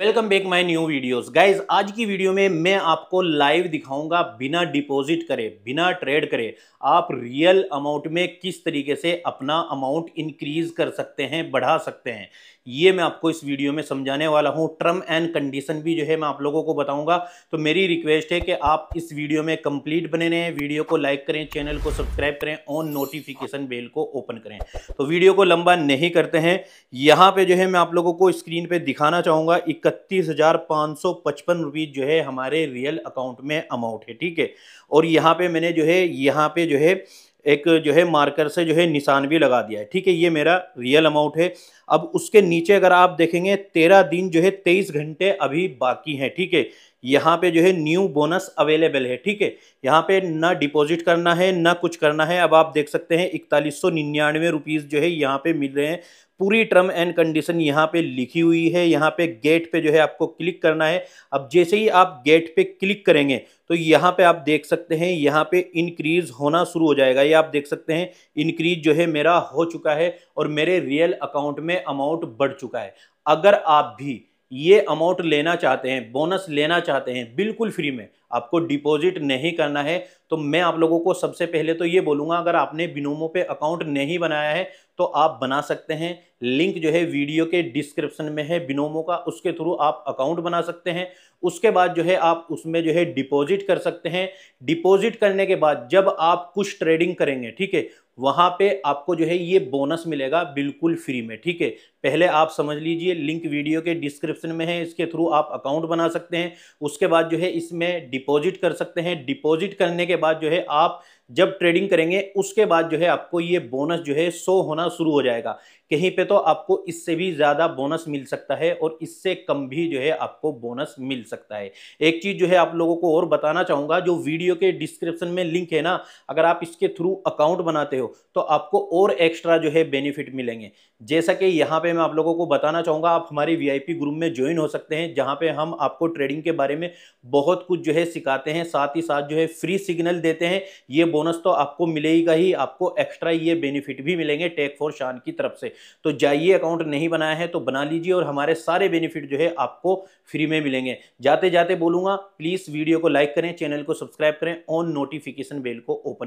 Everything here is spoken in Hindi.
welcome back my new videos guys आज की वीडियो में मैं आपको लाइव दिखाऊंगा बिना डिपॉजिट करे बिना ट्रेड करे आप रियल अमाउंट में किस तरीके से अपना अमाउंट इंक्रीज कर सकते हैं बढ़ा सकते हैं ये मैं आपको इस वीडियो में समझाने वाला हूँ टर्म एंड कंडीशन भी जो है मैं आप लोगों को बताऊंगा तो मेरी रिक्वेस्ट है कि आप इस वीडियो में कंप्लीट बने रहें वीडियो को लाइक करें चैनल को सब्सक्राइब करें और नोटिफिकेशन बेल को ओपन करें तो वीडियो को लंबा नहीं करते हैं यहाँ पे जो है मैं आप लोगों को स्क्रीन पर दिखाना चाहूँगा इकतीस हज़ार पाँच सौ पचपन रुपीज़ जो है हमारे रियल अकाउंट में अमाउंट है ठीक है और यहाँ पे मैंने जो है यहाँ पे जो है एक जो है मार्कर से जो है निशान भी लगा दिया है ठीक है ये मेरा रियल अमाउंट है अब उसके नीचे अगर आप देखेंगे तेरह दिन जो है तेईस घंटे अभी बाकी हैं ठीक है यहाँ पे जो है न्यू बोनस अवेलेबल है ठीक है यहाँ पे ना डिपॉजिट करना है ना कुछ करना है अब आप देख सकते हैं इकतालीस सौ निन्यानवे रुपीज़ जो है यहाँ पे मिल रहे हैं पूरी टर्म एंड कंडीशन यहाँ पे लिखी हुई है यहाँ पे गेट पे जो है आपको क्लिक करना है अब जैसे ही आप गेट पे क्लिक करेंगे तो यहाँ पे आप देख सकते हैं यहाँ पे इंक्रीज होना शुरू हो जाएगा ये आप देख सकते हैं इंक्रीज जो है मेरा हो चुका है और मेरे रियल अकाउंट में अमाउंट बढ़ चुका है अगर आप भी ये अमाउंट लेना चाहते हैं बोनस लेना चाहते हैं बिल्कुल फ्री में आपको डिपॉजिट नहीं करना है तो मैं आप लोगों को सबसे पहले तो ये बोलूँगा अगर आपने बिनोमो पे अकाउंट नहीं बनाया है तो आप बना सकते हैं लिंक जो है वीडियो के डिस्क्रिप्शन में है बिनोमो का उसके थ्रू आप अकाउंट बना सकते हैं उसके बाद जो है आप उसमें जो है डिपॉजिट कर सकते हैं डिपॉजिट करने के बाद जब आप कुछ ट्रेडिंग करेंगे ठीक है वहाँ पे आपको जो है ये बोनस मिलेगा बिल्कुल फ्री में ठीक है पहले आप समझ लीजिए लिंक वीडियो के डिस्क्रिप्शन में है इसके थ्रू आप अकाउंट बना सकते हैं उसके बाद जो है इसमें डिपॉजिट कर सकते हैं डिपॉजिट करने के बाद जो है आप जब ट्रेडिंग करेंगे उसके बाद जो है आपको ये बोनस जो है सो होना शुरू हो जाएगा कहीं पे तो आपको इससे भी ज़्यादा बोनस मिल सकता है और इससे कम भी जो है आपको बोनस मिल सकता है एक चीज़ जो है आप लोगों को और बताना चाहूँगा जो वीडियो के डिस्क्रिप्शन में लिंक है ना अगर आप इसके थ्रू अकाउंट बनाते हो तो आपको और एक्स्ट्रा जो है बेनिफिट मिलेंगे जैसा कि यहाँ पर मैं आप लोगों को बताना चाहूँगा आप हमारे वी ग्रुप में ज्वाइन हो सकते हैं जहाँ पर हम आपको ट्रेडिंग के बारे में बहुत कुछ जो है सिखाते हैं साथ ही साथ जो है फ्री सिग्नल देते हैं ये बोनस तो आपको मिलेगा ही आपको एक्स्ट्रा ये बेनिफिट भी मिलेंगे टेक फॉर शान की तरफ से तो जाइए अकाउंट नहीं बनाया है तो बना लीजिए और हमारे सारे बेनिफिट जो है आपको फ्री में मिलेंगे जाते जाते बोलूंगा प्लीज़ वीडियो को लाइक करें चैनल को सब्सक्राइब करें ऑन नोटिफिकेशन बेल को ओपन